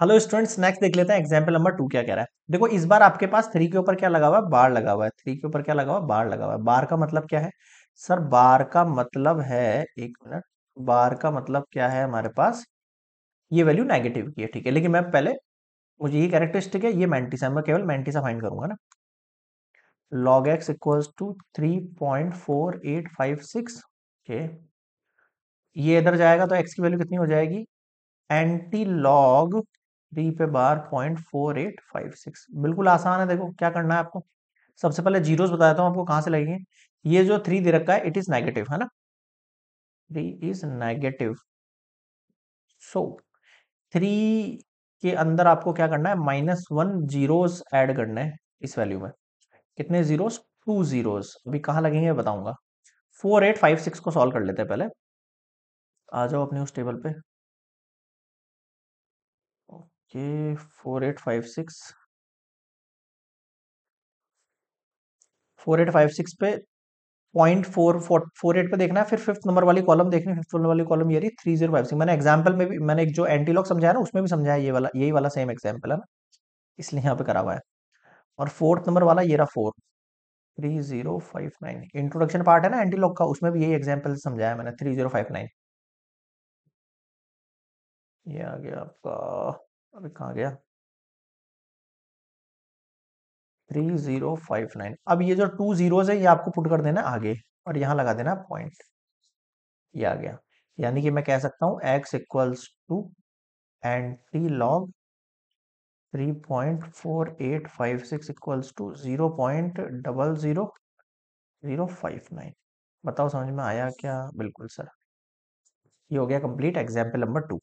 hello students next देख लेते हैं एग्जाम्पल नंबर टू क्या कह रहा है देखो इस बार आपके पास थ्री के ऊपर क्या लगा हुआ है बार लगा हुआ है थ्री के ऊपर क्या लगा हुआ है बार लगा हुआ है बार का मतलब क्या है सर बार का मतलब है एक मिनट बार का मतलब क्या है हमारे पास ये वैल्यू नेगेटिव की है ठीक है लेकिन मैं पहले मुझे ये कैरेक्टरिस्टिक है ये मैंटिसा मैं केवल मैंटिसा फाइंड करूंगा ना log X equals two three point four eight five six okay ये इधर जाएगा तो एक्स की वैल्यू कितनी हो जाएगी एंटी लॉग डी पे bar point four eight five six बिल्कुल आसान है देखो क्या करना है आपको सबसे पहले जीरोस बता देता हूँ आपको कहां से लगेंगे ये जो थ्री दे रखा है इट इज नेगेटिव है ना three is negative so three के अंदर आपको क्या करना है माइनस वन जीरोस एड करने हैं इस वैल्यू में कितने जीरोस टू जीरोस अभी कहाँ लगेंगे बताऊंगा फोर एट फाइव सिक्स को सॉल्व कर लेते हैं पहले आ जाओ अपने उस टेबल पे के four eight five six four eight five six पे पॉइंट फोर फोर एट पे देखना है फिर फिफ्थ नंबर वाली कॉलम देखनी फिफ्थ नंबर वाली कॉलम ये रही थ्री जीरो फाइव सिक्स मैंने एग्जाम्पल में भी मैंने एक जो एंटी लॉक समझाया ना उसमें भी समझाया ये वाला यही वाला सेम एग्जाम्पल है ना इसलिए यहाँ पे करा हुआ है और फोर्थ नंबर वाला ये रहा four three zero five nine introduction part है ना एंटी लॉक का उसमें भी यही एग्जाम्पल समझाया मैंने थ्री जीरो फाइव नाइन ये आ गया आपका अबे कहा गया थ्री जीरो फाइव नाइन अब ये जो टू जीरो है ये आपको पुट कर देना आगे और यहाँ लगा देना पॉइंट ये आ गया यानी कि मैं कह सकता हूँ X equals two and log three point four eight five six equals two zero point double zero zero five nine बताओ समझ में आया क्या बिल्कुल सर ये हो गया कंप्लीट एग्जाम्पल नंबर टू